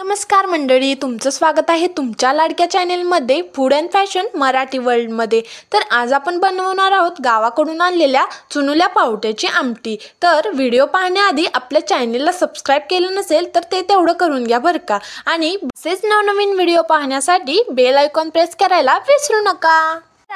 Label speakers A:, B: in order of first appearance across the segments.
A: नमस्कार मंडळी तुमचं स्वागत आहे तुमच्या लाडक्या चॅनेलमध्ये फूड अँड फॅशन मराठी वर्ल्डमध्ये तर आज आपण बनवणार आहोत गावाकडून आणलेल्या चुनुल्या पावट्याची आमटी तर व्हिडिओ पाहण्याआधी आपल्या चॅनेलला सबस्क्राईब केलं नसेल तर ते तेवढं करून घ्या बरं का आणि असेच नवनवीन व्हिडिओ पाहण्यासाठी बेल आयकॉन प्रेस करायला विसरू नका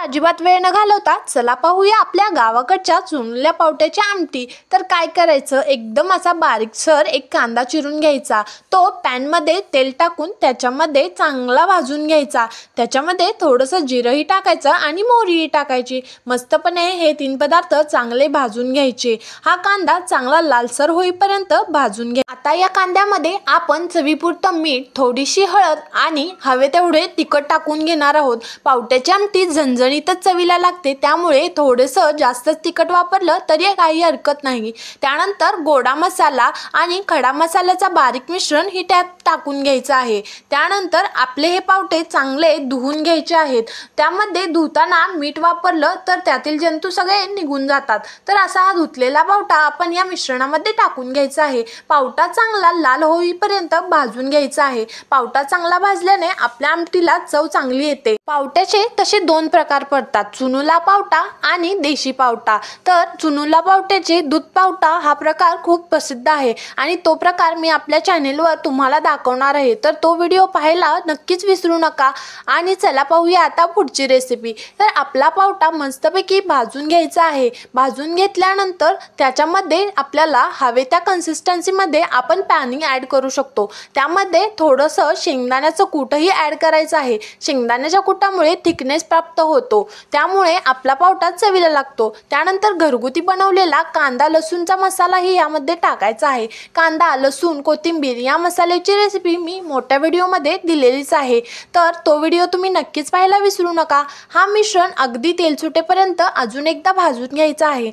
A: अजिबात वेळ न घालवता चला पाहूया आपल्या गावाकडच्या चुनल्या पावट्याची आमटी तर काय करायचं एकदम असा बारीकसर एक कांदा चिरून घ्यायचा तो पॅनमध्ये तेल टाकून त्याच्यामध्ये चांगला भाजून घ्यायचा त्याच्यामध्ये थोडंसं जिरंही टाकायचं आणि मोहरीही टाकायची मस्तपणे हे तीन पदार्थ चांगले भाजून घ्यायचे हा कांदा चांगला लालसर होईपर्यंत भाजून घ्या आता या कांद्यामध्ये आपण चवीपुरतं मीठ थोडीशी हळद आणि हवे तेवढे तिखट टाकून घेणार आहोत पावट्याची आमटी झंझ गणितच चवीला लागते त्यामुळे थोडंसं जास्तच तिखट वापरलं तरी काही हरकत नाही त्यानंतर गोडा मसाला आणि खडा मसाल्याचा बारीक मिश्रण ही टॅप टाकून घ्यायचं आहे त्यानंतर आपले हे पावटे चांगले धुवून घ्यायचे आहेत त्यामध्ये धुताना मीठ वापरलं तर त्यातील जंतू सगळे निघून जातात तर असा हा धुतलेला पावटा आपण या मिश्रणामध्ये टाकून घ्यायचा आहे पावटा चांगला लाल होईपर्यंत भाजून घ्यायचा आहे पावटा चांगला भाजल्याने आपल्या आमटीला चव चांगली येते पावट्याचे तसे दोन प्रकार प्रकार पडतात चुनुला पावटा आणि देशी पावटा तर चुनुला पावट्याचे दूध पावटा हा प्रकार खूप प्रसिद्ध आहे आणि तो प्रकार मी आपल्या चॅनेलवर तुम्हाला दाखवणार आहे तर तो व्हिडिओ पाहायला नक्कीच विसरू नका आणि चला पाहूया आता पुढची रेसिपी तर आपला पावटा मस्तपैकी भाजून घ्यायचा आहे भाजून घेतल्यानंतर त्याच्यामध्ये आपल्याला हवे त्या कन्सिस्टन्सीमध्ये आपण पॅनिंग ॲड करू शकतो त्यामध्ये थोडंसं शेंगदाण्याचं कूटही ॲड करायचं आहे शेंगदाण्याच्या कुटामुळे थिकनेस प्राप्त होतो होतो त्यामुळे आपला पावटाच चवीला लागतो त्यानंतर घरगुती बनवलेला कांदा लसूणचा मसालाही यामध्ये टाकायचा आहे कांदा लसूण कोथिंबीर या मसाल्याची रेसिपी मी मोठ्या व्हिडिओमध्ये दिलेलीच आहे तर तो व्हिडिओ तुम्ही नक्कीच पाहायला विसरू नका हा मिश्रण अगदी तेल सुटेपर्यंत अजून एकदा भाजून घ्यायचा आहे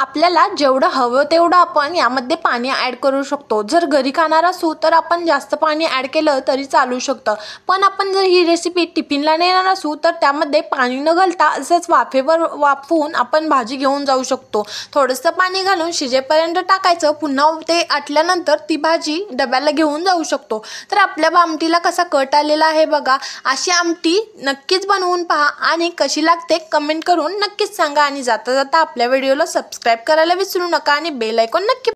A: आपल्याला जेवढं हवं तेवढं आपण यामध्ये पाणी ॲड करू शकतो जर घरी खाणार असू तर आपण जास्त पाणी ॲड केलं तरी चालू शकतं पण आपण जर ही रेसिपी टिफिनला नेणार असू तर त्यामध्ये पाणी न घालता असंच वाफेवर वाफवून आपण भाजी घेऊन जाऊ शकतो थोडंसं पाणी घालून शिजेपर्यंत टाकायचं पुन्हा ते आटल्यानंतर ती भाजी डब्याला घेऊन जाऊ शकतो तर आपल्या आमटीला कसा कट आलेला आहे बघा अशी आमटी नक्कीच बनवून पहा आणि कशी लागते कमेंट करून नक्कीच सांगा आणि जाता जाता आपल्या व्हिडिओला सबस्क्राईब सबस्क्राईब करायला विसरू नका आणि बेल ऐकून नक्की